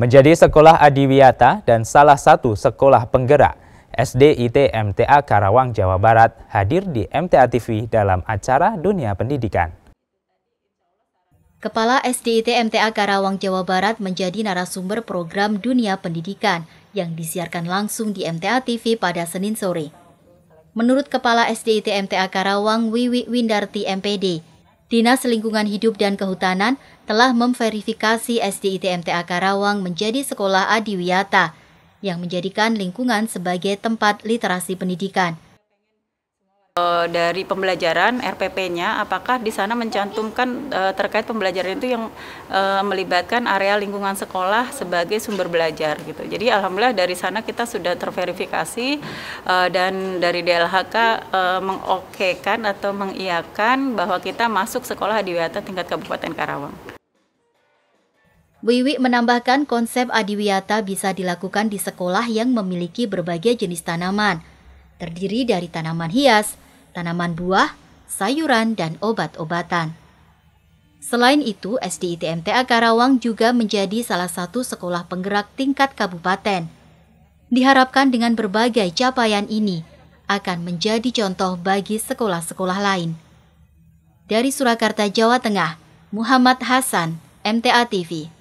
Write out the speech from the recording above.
Menjadi sekolah adiwiyata dan salah satu sekolah penggerak, SDIT MTA Karawang, Jawa Barat hadir di MTA TV dalam acara Dunia Pendidikan. Kepala SDIT MTA Karawang, Jawa Barat menjadi narasumber program Dunia Pendidikan yang disiarkan langsung di MTA TV pada Senin sore. Menurut Kepala SDIT MTA Karawang, Wiwi Windarti MPD, Dinas Lingkungan Hidup dan Kehutanan telah memverifikasi SDITMTA Karawang menjadi sekolah adiwiyata yang menjadikan lingkungan sebagai tempat literasi pendidikan. Eh, dari pembelajaran RPP-nya, apakah di sana mencantumkan uh, terkait pembelajaran itu yang uh, melibatkan area lingkungan sekolah sebagai sumber belajar gitu. Jadi alhamdulillah dari sana kita sudah terverifikasi uh, dan dari DLHK uh, mengokekan atau mengiakan bahwa kita masuk sekolah adiwiyata tingkat Kabupaten Karawang. Wiwi menambahkan konsep adiwiyata bisa dilakukan di sekolah yang memiliki berbagai jenis tanaman terdiri dari tanaman hias, tanaman buah, sayuran, dan obat-obatan. Selain itu, SDITMTA Karawang juga menjadi salah satu sekolah penggerak tingkat kabupaten. Diharapkan dengan berbagai capaian ini akan menjadi contoh bagi sekolah-sekolah lain. Dari Surakarta, Jawa Tengah, Muhammad Hasan, MTA TV.